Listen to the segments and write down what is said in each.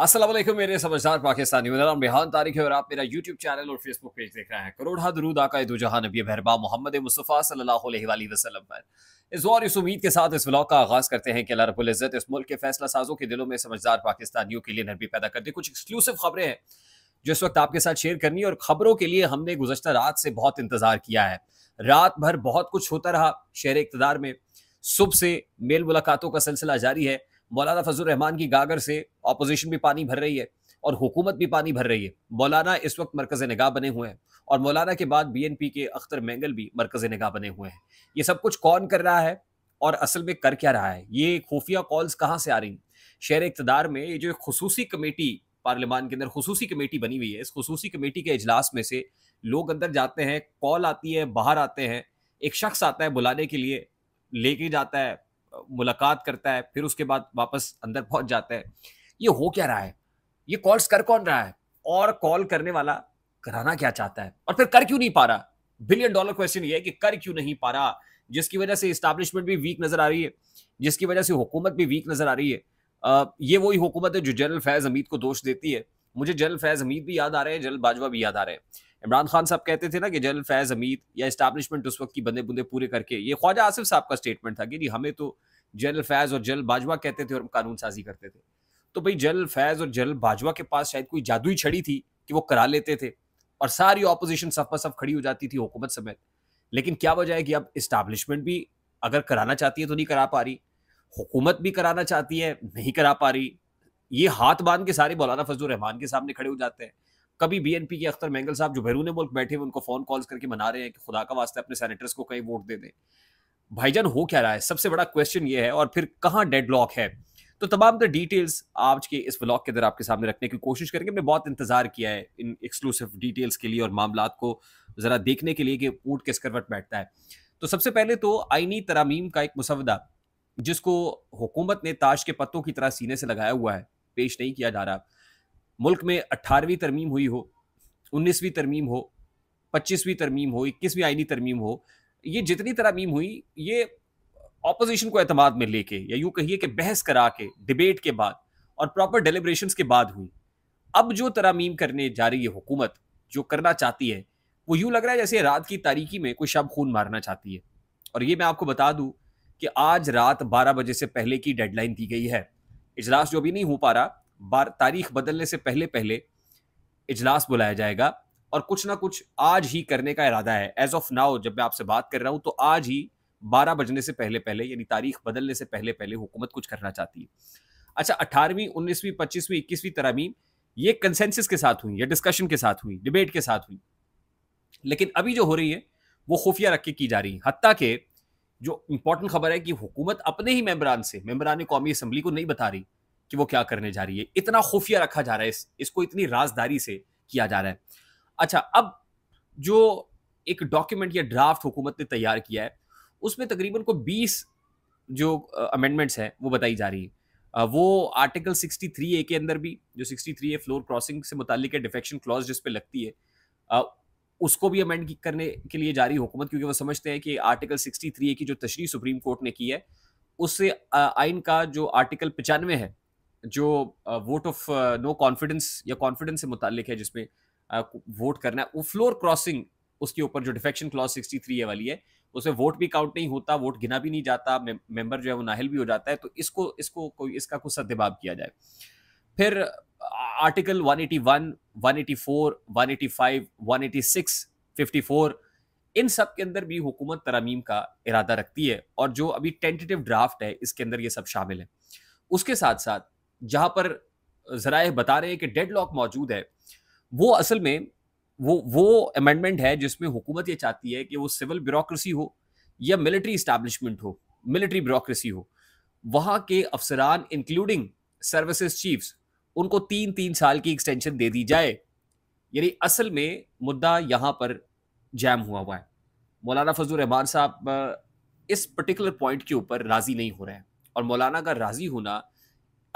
असलम मेरे समझदार पाकिस्तानी मेरा रिहान तारिक है और आप मेरा यूट्यूब चैनल और फेसबुक पेज देख रहे हैं करोड़ा दरूद आका दो जहां नबी बहरबा मोहम्मद मुस्तफ़ा सल्लल्लाहु अलैहि वसल्लम पर इस और इस उम्मीद के साथ इस ब्लॉग का आगाज़ करते हैं कि अल्लाह रबुल्ज़त इस मुल्क के फैसला साजों के दिलों में समझदार पाकिस्तानियों के लिए नरमी पैदा करती कुछ एक्सक्लूसिव खबरें हैं जो इस वक्त आपके साथ शेयर करनी है और खबरों के लिए हमने गुजशत रात से बहुत इंतज़ार किया है रात भर बहुत कुछ होता रहा शहर इकतदार में सुबह से मेल मुलाकातों का सिलसिला जारी है मौलाना फजल रहमान की गागर से अपोजिशन भी पानी भर रही है और हुकूमत भी पानी भर रही है मौलाना इस वक्त मरकज़ नगाह बने हुए हैं और मौलाना के बाद बी एन पी के अख्तर मैंगल भी मरकज़ नगाह बने हुए हैं ये सब कुछ कौन कर रहा है और असल में कर क्या रहा है ये खुफिया कॉल्स कहाँ से आ रही शहर इकतदार में ये जो एक खसूसी कमेटी पार्लियामान के अंदर खसूसी कमेटी बनी हुई है इस खसूसी कमेटी के अजलास में से लोग अंदर जाते हैं कॉल आती है बाहर आते हैं एक शख्स आता है बुलाने के लिए लेके जाता है मुलाकात करता है फिर उसके बाद वापस अंदर पहुंच जाता है ये हो क्या रहा है ये कॉल्स कर कौन रहा है और कॉल करने वाला कराना क्या चाहता है और फिर कर क्यों नहीं पा रहा बिलियन डॉलर क्वेश्चन ये है कि कर क्यों नहीं पा रहा जिसकी वजह से इस्टेब्लिशमेंट भी वीक नजर आ रही है जिसकी वजह से हुकूमत भी वीक नजर आ रही है ये वही हुकूमत है जो जनरल फैज हमीद को दोष देती है मुझे जनरल फैज हमीद भी याद आ रहे हैं जनरल बाजवा भी याद आ रहे हैं इमरान खान साहब कहते थे ना कि जनरल फैज हमीद या इस्टेब्लिशमेंट उस वक्त की बंदे बुंदे पूरे करके ये ख्वाजा आसिफ साहब का स्टेटमेंट था कि जी हमें तो जनरल फैज और जनरल बाजवा कहते थे और हम कानून साजी करते थे तो भाई जनरल फैज और जनरल बाजवा के पास शायद कोई जादुई छड़ी थी कि वो करा लेते थे और सारी ऑपोजिशन सफ सब खड़ी हो जाती थी हुकूमत समेत लेकिन क्या वजह है कि अब इस्टेब्लिशमेंट भी अगर कराना चाहती है तो नहीं करा पा रही हुकूमत भी कराना चाहती है नहीं करा पा रही ये हाथ बांध के सारे मौलाना फजल रहमान के सामने खड़े हो जाते हैं कभी बीएनपी के अख्तर मैंगल साहब जो बैरून मुल्क बैठे हुए उनको फोन कॉल्स करके मना रहे हैं कि खुदा का वास्ते अपने सैनिटर्स को कहीं वोट दे दें भाईजान हो क्या रहा है सबसे बड़ा क्वेश्चन ये है और फिर कहाँ डेड लॉक है तो तमाम तर डिटेल्स आज के इस ब्लॉग के अंदर आपके सामने रखने की कोशिश करेंगे मैं बहुत इंतजार किया है इन एक्सक्लूसिव डिटेल्स के लिए और मामला को ज़रा देखने के लिए कि ऊट किस करवट बैठता है तो सबसे पहले तो आइनी तरामीम का एक मुसवदा जिसको हुकूमत ने ताश के पत्तों की तरह सीने से लगाया हुआ है पेश नहीं किया जा रहा मुल्क में अट्ठारहवीं तरमीम हुई हो उन्नीसवीं तरमीम हो पच्चीसवीं तरमीम हो इक्कीसवीं आइनी तरमीम हो ये जितनी तरमीम हुई ये अपोजिशन को अतमाद में लेके या यूँ कहिए कि बहस करा के डिबेट के बाद और प्रॉपर डेलीब्रेशन के बाद हुई अब जो तरामीम करने जा रही है हुकूमत जो करना चाहती है वो यूँ लग रहा है जैसे रात की तारीकी में कोई शब खून मारना चाहती है और ये मैं आपको बता दूँ कि आज रात बारह बजे से पहले की डेडलाइन दी गई है इजलास जो अभी नहीं हो पा रहा बार तारीख बदलने से पहले पहले इजलास बुलाया जाएगा और कुछ ना कुछ आज ही करने का इरादा है एज ऑफ नाउ जब मैं आपसे बात कर रहा हूं तो आज ही बारह बजने से पहले पहले यानी तारीख बदलने से पहले पहले हुकूमत कुछ करना चाहती है अच्छा अठारहवीं उन्नीसवीं पच्चीसवीं इक्कीसवीं तरमीम ये कंसेंसिस के साथ हुई या डिस्कशन के साथ हुई डिबेट के साथ हुई लेकिन अभी जो हो रही है वो खुफिया रख के की जा रही है हती के जो इंपॉर्टेंट खबर है कि हुकूमत अपने ही मेम्बरान से मेम्बरान कौमी असम्बली को नहीं बता रही कि वो क्या करने जा रही है इतना खुफिया रखा जा रहा है इस, इसको इतनी राजदारी से किया जा रहा है अच्छा अब जो एक डॉक्यूमेंट या ड्राफ्ट हुकूमत ने तैयार किया है उसमें तकरीबन को 20 जो अमेंडमेंट्स हैं वो बताई जा रही है वो आर्टिकल 63 ए के अंदर भी जो 63 ए फ्लोर क्रॉसिंग से मुतालिक है डिफेक्शन क्लॉज जिस पे लगती है उसको भी अमेंड करने के लिए जारी हुकूमत क्योंकि वो समझते हैं कि आर्टिकल 63 ए की जो तशरी सुप्रीम कोर्ट ने की है उससे आइन का जो आर्टिकल पचानवे है जो वोट ऑफ नो कॉन्फिडेंस या कॉन्फिडेंस से मुतालिक है जिसमें वोट करना है वो फ्लोर क्रॉसिंग उसके ऊपर जो डिफेक्शन क्लॉज सिक्सटी थ्री है वाली है उसमें वोट भी काउंट नहीं होता वोट गिना भी नहीं जाता मेम्बर मेंबर जो है वो नाहल भी हो जाता है तो इसको इसको कोई इसका कुछ सद्यभाव किया जाए फिर आर्टिकल 181, 184, 185, 186, 54 इन सब के अंदर भी हुकूमत तरामीम का इरादा रखती है और जो अभी टेंटेटिव ड्राफ्ट है इसके अंदर ये सब शामिल है उसके साथ साथ जहां पर जराए बता रहे हैं कि डेड लॉक मौजूद है वो असल में वो वो अमेंडमेंट है जिसमें हुकूमत ये चाहती है कि वो सिविल ब्यूरोक्रेसी हो या मिलिट्री इस्टेब्लिशमेंट हो मिलिट्री ब्यूरोक्रेसी हो वहाँ के अफसरान इंक्लूडिंग सर्विसेज चीफ्स उनको तीन तीन साल की एक्सटेंशन दे दी जाए यानी असल में मुद्दा यहाँ पर जैम हुआ हुआ है मौलाना फजल रहमान साहब इस पर्टिकुलर पॉइंट के ऊपर राज़ी नहीं हो रहे हैं और मौलाना का राज़ी होना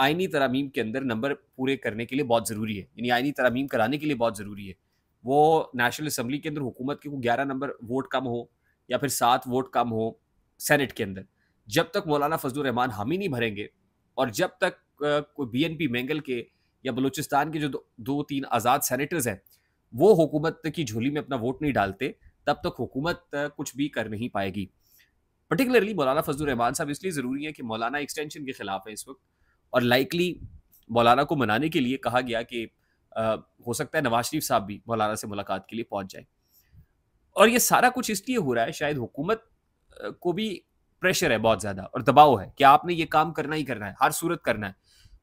आइनी तरामीम के अंदर नंबर पूरे करने के लिए बहुत ज़रूरी है यानी आइनी तरामीम कराने के लिए बहुत ज़रूरी है वो नेशनल असम्बली के अंदर हुकूमत के ग्यारह नंबर वोट कम हो या फिर सात वोट कम हो सेनेट के अंदर जब तक मौलाना फजल रहमान हम ही नहीं भरेंगे और जब तक कोई बी एन पी मैंगल के या बलूचिस्तान के जो दो, तीन आज़ाद सैनिटर्स हैं वो हुकूमत की झोली में अपना वोट नहीं डालते तब तक हुकूमत कुछ भी कर नहीं पाएगी पर्टिकुलरली मौलाना फजल रहमान साहब इसलिए ज़रूरी है कि मौलाना एक्सटेंशन के खिलाफ है इस वक्त और लाइकली मौलाना को मनाने के लिए कहा गया कि हो सकता है नवाज शरीफ साहब भी मौलाना से मुलाकात के लिए पहुंच जाए और ये सारा कुछ इसलिए हो रहा है शायद हुकूमत को भी प्रेशर है बहुत ज़्यादा और दबाव है कि आपने ये काम करना ही करना है हर सूरत करना है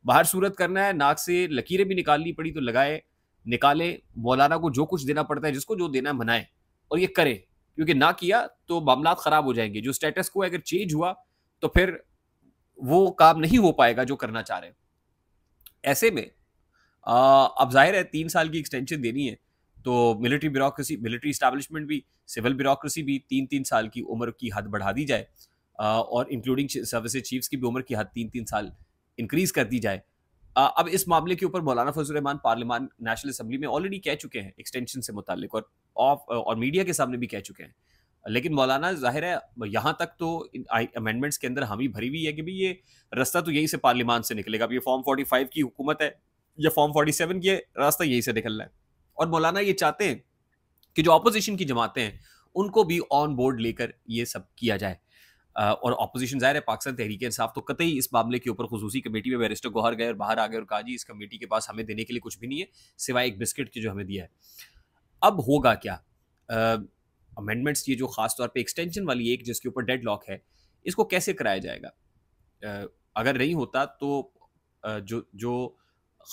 बाहर सूरत करना है नाक से लकीरें भी निकालनी पड़ी तो लगाए निकाले मौलाना को जो कुछ देना पड़ता है जिसको जो देना है मनाए और ये करें क्योंकि ना किया तो मामला ख़राब हो जाएंगे जो स्टेटस को अगर चेंज हुआ तो फिर वो काम नहीं हो पाएगा जो करना चाह रहे हैं ऐसे में आ, अब जाहिर है तीन साल की एक्सटेंशन देनी है तो मिलिट्री ब्यूरोसी मिलिट्री इस्टेब्लिशमेंट भी सिविल ब्यूरोसी भी तीन तीन साल की उम्र की हद बढ़ा दी जाए आ, और इंक्लूडिंग सर्विस चीफ्स की भी उम्र की हद तीन तीन साल इंक्रीज कर दी जाए आ, अब इस मामले के ऊपर मौलाना रहमान पार्लियामान नेशनल असम्बली में ऑलरेडी कह चुके हैं एक्सटेंशन से मुतल और, और मीडिया के सामने भी कह चुके हैं लेकिन मौलाना जाहिर है यहाँ तक तो अमेंडमेंट्स के अंदर हामी भरी हुई है कि भाई ये रास्ता तो यही से पार्लियामान से निकलेगा अब ये फॉर्म फोर्टी फाइव की हुकूमत है या फॉर्म फोर्टी सेवन की रास्ता यही से निकलना है और मौलाना ये चाहते हैं कि जो अपोजिशन की जमातें हैं उनको भी ऑन बोर्ड लेकर ये सब किया जाए और अपोजिशन जाहिर है पाकिस्तान तहरीक इंसाफ तो कतई इस मामले के ऊपर खसूसी कमेटी में बैरिस्टर गोहर गए और बाहर आ गए और कहा जी इस कमेटी के पास हमें देने के लिए कुछ भी नहीं है सिवाय एक बिस्किट के जो हमें दिया है अब होगा क्या अमेंडमेंट्स की जो खास तौर पे एक्सटेंशन वाली एक जिसके ऊपर डेड लॉक है इसको कैसे कराया जाएगा अगर नहीं होता तो जो जो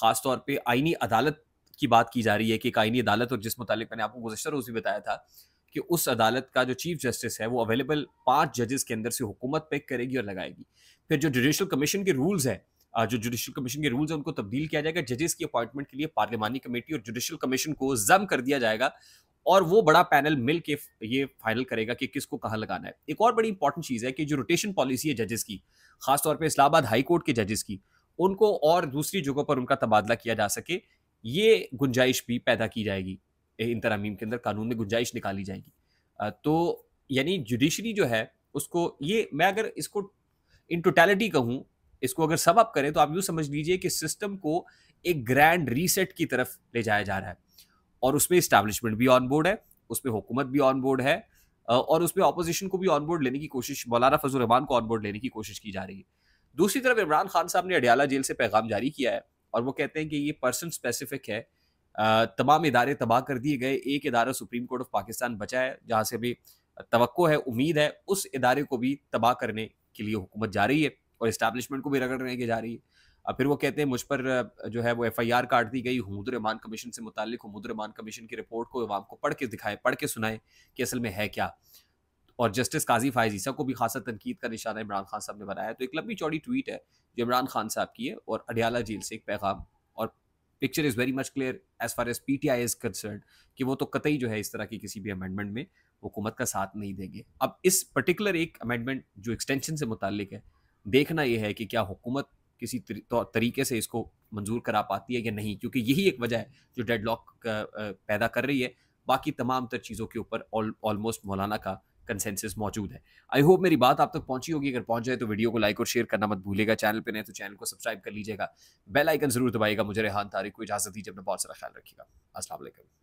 ख़ास तौर पे आईनी अदालत की बात की जा रही है कि एक आईनी अदालत और जिस मुतालिक मैंने आपको गुजशत रोज़ भी बताया था कि उस अदालत का जो चीफ जस्टिस है वो अवेलेबल पांच जजेस के अंदर से हुकूमत पिक करेगी और लगाएगी फिर जो जुडिशल कमीशन के रूल्स हैं जो जुडिशल कमीशन के रूल्स हैं उनको तब्दील किया जाएगा जजेस की अपॉइंटमेंट के लिए पार्लियामानी कमेटी और जुडिशल कमीशन को जम कर दिया जाएगा और वो बड़ा पैनल मिल के ये फाइनल करेगा कि किसको कहाँ लगाना है एक और बड़ी इंपॉर्टेंट चीज़ है कि जो रोटेशन पॉलिसी है जजेस की खासतौर पर इस्लामाबाद हाई कोर्ट के जजेस की उनको और दूसरी जगहों पर उनका तबादला किया जा सके ये गुंजाइश भी पैदा की जाएगी इन तरामीम के अंदर कानून में गुंजाइश निकाली जाएगी तो यानी जुडिशरी जो है उसको ये मैं अगर इसको इन टोटैलिटी कहूँ इसको अगर सब अप करें तो आप यूँ समझ लीजिए कि सिस्टम को एक ग्रैंड रीसेट की तरफ ले जाया जा रहा है और उसमें इस्टेब्लिशमेंट भी ऑन बोर्ड है उसमें हुकूमत भी ऑन बोर्ड है और उसमें अपोजिशन को भी ऑन बोर्ड लेने की कोशिश मौलाना फजल रहमान को ऑन बोर्ड लेने की कोशिश की जा रही है दूसरी तरफ इमरान खान साहब ने अडियाला जेल से पैगाम जारी किया है और वो कहते हैं कि ये पर्सन स्पेसिफिक है तमाम इदारे तबाह कर दिए गए एक इदारा सुप्रीम कोर्ट ऑफ पाकिस्तान बचा है जहाँ से भी तो है उम्मीद है उस इदारे को भी तबाह करने के लिए हुकूमत जा रही है और इस्टेब्लिशमेंट को भी रगड़ रहे जा रही है अब फिर वो कहते हैं मुझ पर जो है वो एफ आई आर काट दी गई हमुदरमान कमीशन से मुतल हमुदरमान कमीशन की रिपोर्ट को अवाम को पढ़ के दिखाए पढ़ के सुनाए कि असल में है क्या और जस्टिस काजी फायज ईसा को भी खासा तनकीद का निशाना इमरान खान साहब ने बनाया तो एक लंबी चौड़ी ट्वीट है जो इमरान खान साहब की है और अडियाला जेल से एक पैगाम और picture is very much clear as far as P T I is concern कि वो तो कतई जो है इस तरह की किसी भी अमेंडमेंट में हुकूमत का साथ नहीं देंगे अब इस पर्टिकुलर एक अमेंडमेंट जो एक्सटेंशन से मुतल है देखना यह है कि क्या हुकूमत किसी तो, तरीके से इसको मंजूर करा पाती है या नहीं क्योंकि यही एक वजह है जो लॉक पैदा कर रही है बाकी तमाम तर चीज़ों के ऊपर ऑलमोस्ट मौलाना का कंसेंसस मौजूद है आई होप मेरी बात आप तक पहुंची होगी अगर पहुंच जाए तो वीडियो को लाइक और शेयर करना मत भूलेगा चैनल पर नहीं तो चैनल को सब्सक्राइब कर लीजिएगा बेल आइकन जरूर दबाएगा मुझे रेहान तारीख को इजाजत दीजिए अपना बहुत सारा ख्याल रखिएगा असला